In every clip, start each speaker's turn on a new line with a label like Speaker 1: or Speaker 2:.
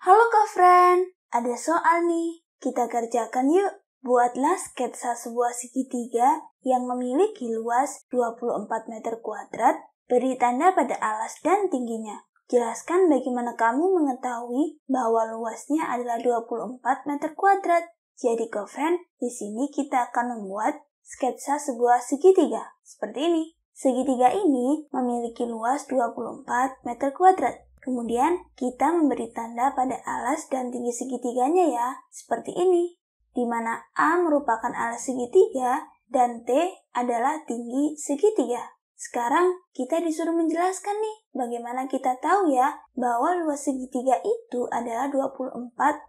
Speaker 1: Halo kak friend, ada soal nih, kita kerjakan yuk. Buatlah sketsa sebuah segitiga yang memiliki luas 24 meter kuadrat, beri tanda pada alas dan tingginya. Jelaskan bagaimana kamu mengetahui bahwa luasnya adalah 24 meter kuadrat. Jadi kak friend, di sini kita akan membuat sketsa sebuah segitiga, seperti ini. Segitiga ini memiliki luas 24 meter kuadrat. Kemudian, kita memberi tanda pada alas dan tinggi segitiganya ya, seperti ini, di mana A merupakan alas segitiga dan T adalah tinggi segitiga. Sekarang kita disuruh menjelaskan nih bagaimana kita tahu ya bahwa luas segitiga itu adalah 24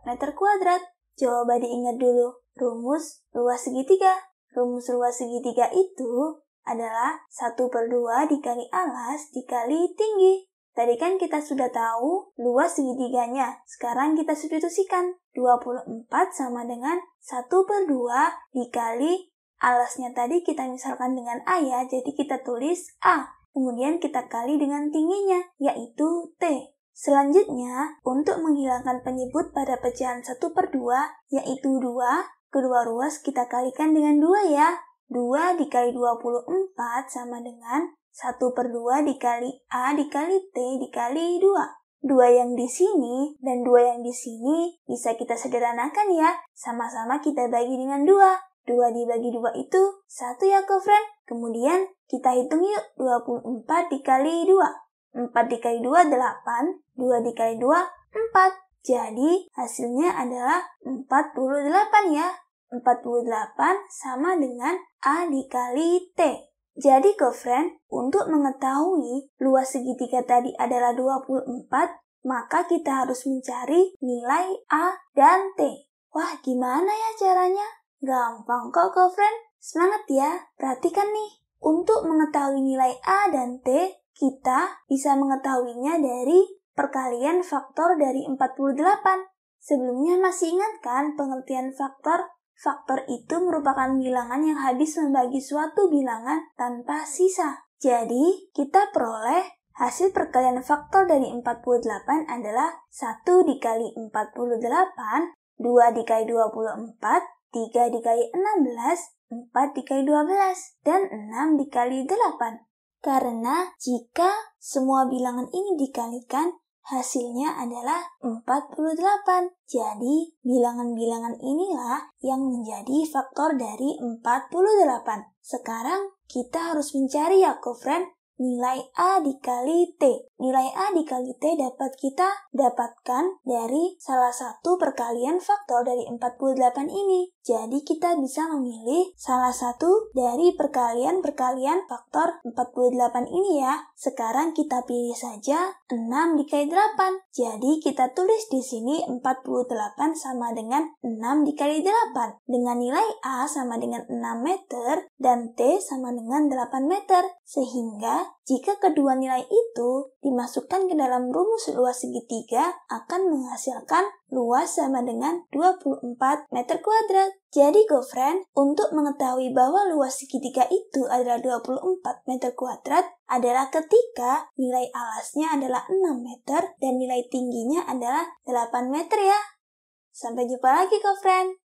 Speaker 1: meter kuadrat. Coba diingat dulu rumus luas segitiga. Rumus luas segitiga itu adalah 1 per 2 dikali alas dikali tinggi. Tadi kan kita sudah tahu luas segitiganya. Sekarang kita substitusikan. 24 sama dengan 1 per 2 dikali alasnya tadi kita misalkan dengan A ya. Jadi kita tulis A. Kemudian kita kali dengan tingginya, yaitu T. Selanjutnya, untuk menghilangkan penyebut pada pecahan 1 per 2, yaitu 2, kedua ruas kita kalikan dengan 2 ya. 2 dikali 24 sama dengan 1 per 2 dikali A dikali T dikali 2. 2 yang di sini dan 2 yang di sini bisa kita sederhanakan ya. Sama-sama kita bagi dengan 2. 2 dibagi 2 itu 1 ya ke friend. Kemudian kita hitung yuk 24 dikali 2. 4 dikali 2 8, 2 dikali 2 4. Jadi hasilnya adalah 48 ya. 48 sama dengan A dikali T. Jadi girlfriend, untuk mengetahui luas segitiga tadi adalah 24, maka kita harus mencari nilai A dan T. Wah, gimana ya caranya? Gampang kok girlfriend. Semangat ya, perhatikan nih. Untuk mengetahui nilai A dan T, kita bisa mengetahuinya dari perkalian faktor dari 48. Sebelumnya masih ingat kan pengertian faktor Faktor itu merupakan bilangan yang habis membagi suatu bilangan tanpa sisa. Jadi, kita peroleh hasil perkalian faktor dari 48 adalah 1 dikali 48, 2 dikali 24, 3 dikali 16, 4 dikali 12, dan 6 dikali 8. Karena jika semua bilangan ini dikalikan, Hasilnya adalah 48. Jadi, bilangan-bilangan inilah yang menjadi faktor dari 48. Sekarang, kita harus mencari ya, friend, nilai A dikali T. Nilai A dikali T dapat kita dapatkan dari salah satu perkalian faktor dari 48 ini. Jadi kita bisa memilih salah satu dari perkalian-perkalian faktor 48 ini ya. Sekarang kita pilih saja 6 dikali 8. Jadi kita tulis di sini 48 sama dengan 6 dikali 8. Dengan nilai A sama dengan 6 meter dan T sama dengan 8 meter. Sehingga jika kedua nilai itu dimasukkan ke dalam rumus luas segitiga akan menghasilkan luas sama dengan 24 meter kuadrat. Jadi friend, untuk mengetahui bahwa luas segitiga itu adalah 24 meter kuadrat adalah ketika nilai alasnya adalah 6 meter dan nilai tingginya adalah 8 meter ya. Sampai jumpa lagi friend.